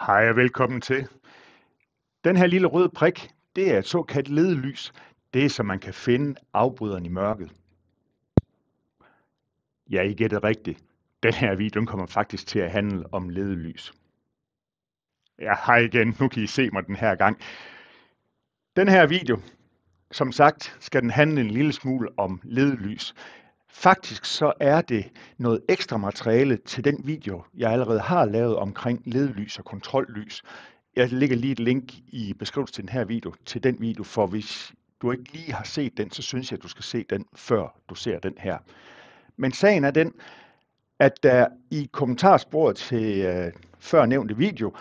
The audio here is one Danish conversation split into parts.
Hej og velkommen til. Den her lille røde prik, det er et såkaldt ledelys. Det er, så man kan finde afbryderen i mørket. Ja, I gætter rigtigt. Den her video den kommer faktisk til at handle om ledelys. Ja, hej igen. Nu kan I se mig den her gang. Den her video, som sagt, skal den handle en lille smule om ledelys. Faktisk så er det noget ekstra materiale til den video, jeg allerede har lavet omkring ledlys og kontrollys. Jeg lægger lige et link i beskrivelsen til den her video, til den video, for hvis du ikke lige har set den, så synes jeg, at du skal se den, før du ser den her. Men sagen er den, at der i kommentarsporet til øh, førnævnte video,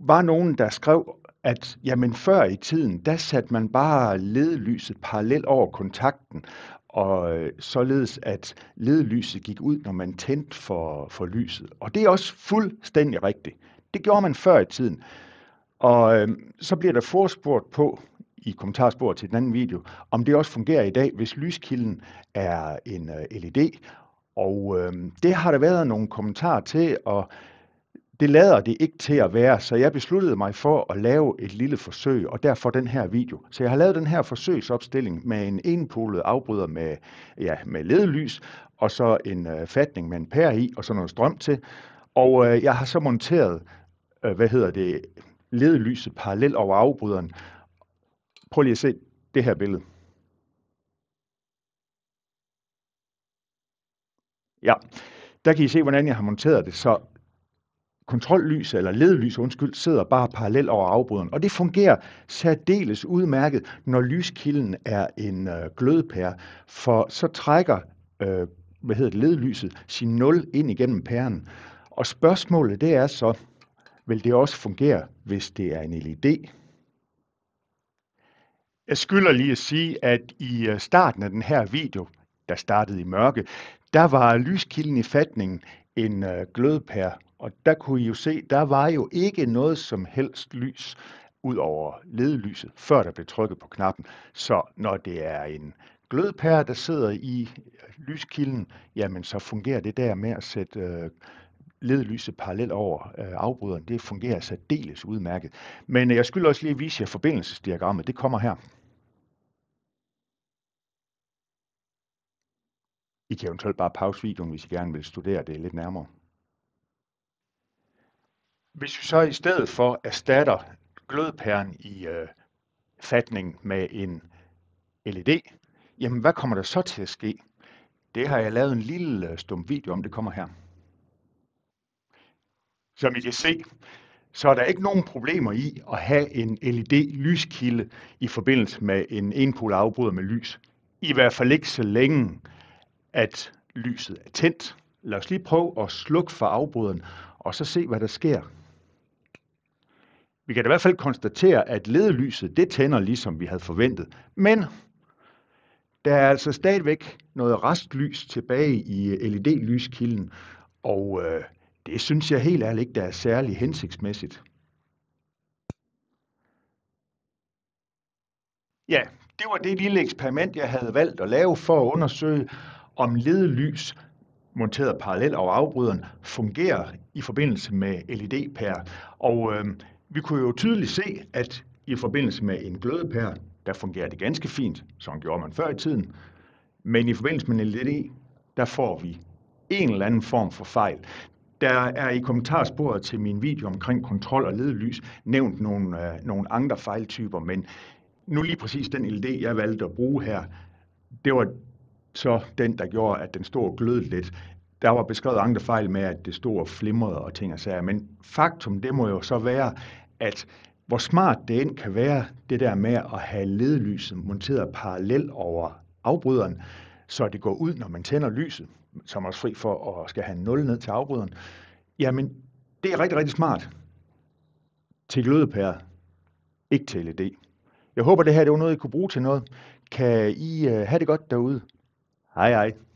var nogen, der skrev at jamen, før i tiden, der satte man bare ledelyset parallelt over kontakten, og øh, således at ledelyset gik ud, når man tændte for, for lyset. Og det er også fuldstændig rigtigt. Det gjorde man før i tiden. Og øh, så bliver der forespurgt på i kommentarsporet til den anden video, om det også fungerer i dag, hvis lyskilden er en øh, LED. Og øh, det har der været nogle kommentarer til, og det lader det ikke til at være, så jeg besluttede mig for at lave et lille forsøg, og derfor den her video. Så jeg har lavet den her forsøgsopstilling med en enpolet afbryder med, ja, med ledelys, og så en øh, fatning med en pære i, og så noget strøm til. Og øh, jeg har så monteret, øh, hvad hedder det, ledelyset parallelt over afbryderen. Prøv lige at se det her billede. Ja, der kan I se, hvordan jeg har monteret det. Så kontrollys, eller ledlys, undskyld, sidder bare parallelt over afbryderen. Og det fungerer særdeles udmærket, når lyskilden er en øh, glødpære, for så trækker øh, hvad hedder det, ledlyset sin nul ind igennem pæren. Og spørgsmålet det er så, vil det også fungere, hvis det er en LED? Jeg skylder lige at sige, at i øh, starten af den her video, der startede i mørke, der var lyskilden i fatningen en øh, glødpære og der kunne I jo se, der var jo ikke noget som helst lys ud over ledelyset, før der blev trykket på knappen. Så når det er en glødpære, der sidder i øh, lyskilden, jamen så fungerer det der med at sætte øh, ledelyset parallelt over øh, afbryderen. Det fungerer særdeles udmærket. Men jeg skulle også lige vise jer forbindelsesdiagrammet. Det kommer her. I kan eventuelt bare pause videoen, hvis I gerne vil studere det lidt nærmere. Hvis vi så i stedet for erstatter glødpæren i øh, fatningen med en LED, jamen hvad kommer der så til at ske? Det har jeg lavet en lille øh, stum video om, det kommer her. Som I kan se, så er der ikke nogen problemer i at have en LED-lyskilde i forbindelse med en enpol afbryder med lys. I hvert fald ikke så længe, at lyset er tændt. Lad os lige prøve at slukke for afbryderen, og så se, hvad der sker vi kan i hvert fald konstatere, at ledelyset, det tænder ligesom vi havde forventet. Men der er altså stadigvæk noget restlys tilbage i øh, LED-lyskilden, og øh, det synes jeg helt ærligt ikke, der er særlig hensigtsmæssigt. Ja, det var det lille eksperiment, jeg havde valgt at lave for at undersøge, om ledelys monteret parallelt over afbryderen fungerer i forbindelse med LED-pærer. Og øh, vi kunne jo tydeligt se, at i forbindelse med en glødepære, der fungerer det ganske fint, som gjorde man før i tiden. Men i forbindelse med en LED, der får vi en eller anden form for fejl. Der er i kommentarsporet til min video omkring kontrol og ledelys nævnt nogle, øh, nogle andre fejltyper, men nu lige præcis den LED, jeg valgte at bruge her, det var så den, der gjorde, at den stod glød lidt der var beskrevet andre fejl med, at det stod og flimrede og ting og sager. Men faktum, det må jo så være, at hvor smart det end kan være, det der med at have ledelyset monteret parallelt over afbryderen, så det går ud, når man tænder lyset, som er også fri for at skal have nul ned til afbryderen. Jamen, det er rigtig, rigtig smart. Til glødepære, ikke til LED. Jeg håber, det her det var noget, I kunne bruge til noget. Kan I uh, have det godt derude? Hej hej.